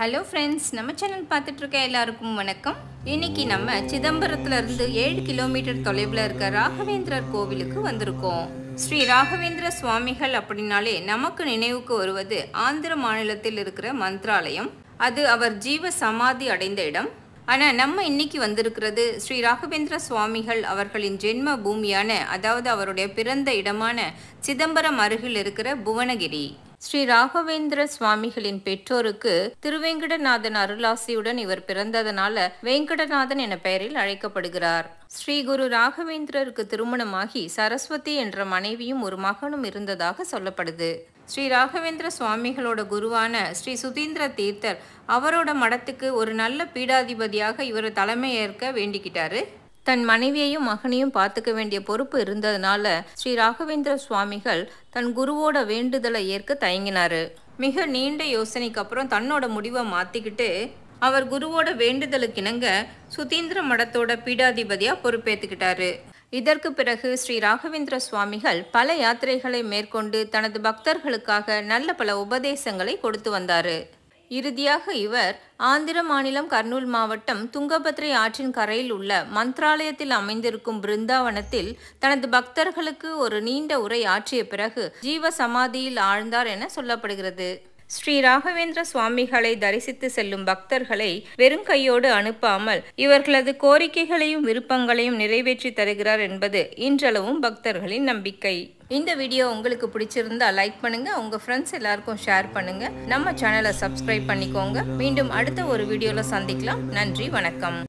hello friends நம்ம channel பார்த்துட்ருக்க எல்லாருக்கும் வணக்கம் இன்னைக்கு நம்ம சிதம்பரத்துலேருந்து ஏழு கிலோமீட்டர் தொலைவில் இருக்க ராகவேந்திரர் கோவிலுக்கு வந்திருக்கோம் ஸ்ரீ ராகவேந்திர சுவாமிகள் அப்படின்னாலே நமக்கு நினைவுக்கு வருவது ஆந்திர மாநிலத்தில் இருக்கிற மந்திராலயம் அது அவர் ஜீவ சமாதி அடைந்த இடம் ஆனால் நம்ம இன்னைக்கு வந்திருக்கிறது ஸ்ரீ ராகவேந்திர சுவாமிகள் அவர்களின் ஜென்ம பூமியான அதாவது அவருடைய பிறந்த இடமான சிதம்பரம் அருகில் இருக்கிற புவனகிரி ஸ்ரீ ராகவேந்திர சுவாமிகளின் பெற்றோருக்கு திருவேங்கடநாதன் அருளாசியுடன் இவர் பிறந்ததனால வேங்கடநாதன் என பெயரில் அழைக்கப்படுகிறார் ஸ்ரீ குரு ராகவேந்திரருக்கு திருமணமாகி சரஸ்வதி என்ற மனைவியும் ஒரு மகனும் இருந்ததாக சொல்லப்படுது ஸ்ரீ ராகவேந்திர சுவாமிகளோட குருவான ஸ்ரீ சுதீந்திர தீர்த்தர் அவரோட மடத்துக்கு ஒரு நல்ல பீடாதிபதியாக இவர் தலைமையேற்க வேண்டிக்கிட்டாரு தன் மனைவியையும் மகனையும் பார்த்துக்க வேண்டிய பொறுப்பு இருந்ததுனால ஸ்ரீ ராகவேந்திர சுவாமிகள் தன் குருவோட வேண்டுதலை ஏற்க தயங்கினார் மிக நீண்ட யோசனைக்கு அப்புறம் தன்னோட முடிவை மாற்றிக்கிட்டு அவர் குருவோட வேண்டுதலுக்கிணங்க சுதீந்திர மடத்தோட பீடாதிபதியாக பொறுப்பேற்றுக்கிட்டாரு இதற்கு பிறகு ஸ்ரீ ராகவேந்திர சுவாமிகள் பல யாத்திரைகளை மேற்கொண்டு தனது பக்தர்களுக்காக நல்ல பல உபதேசங்களை கொடுத்து வந்தார் இறுதியாக இவர் ஆந்திர மாநிலம் கர்னூல் மாவட்டம் துங்கபத்ரை ஆற்றின் கரையில் உள்ள மந்த்ராலயத்தில் அமைந்திருக்கும் பிருந்தாவனத்தில் தனது பக்தர்களுக்கு ஒரு நீண்ட உரை ஆற்றிய பிறகு ஜீவ சமாதியில் ஆழ்ந்தார் என சொல்லப்படுகிறது ஸ்ரீ ராகவேந்திர சுவாமிகளை தரிசித்து செல்லும் பக்தர்களை வெறும் கையோடு அனுப்பாமல் இவர்களது கோரிக்கைகளையும் விருப்பங்களையும் நிறைவேற்றி தருகிறார் என்பது இன்றளவும் பக்தர்களின் நம்பிக்கை இந்த வீடியோ உங்களுக்கு பிடிச்சிருந்தா லைக் பண்ணுங்க உங்க ஃப்ரெண்ட்ஸ் எல்லாருக்கும் ஷேர் பண்ணுங்க நம்ம சேனலை சப்ஸ்கிரைப் பண்ணிக்கோங்க மீண்டும் அடுத்த ஒரு வீடியோல சந்திக்கலாம் நன்றி வணக்கம்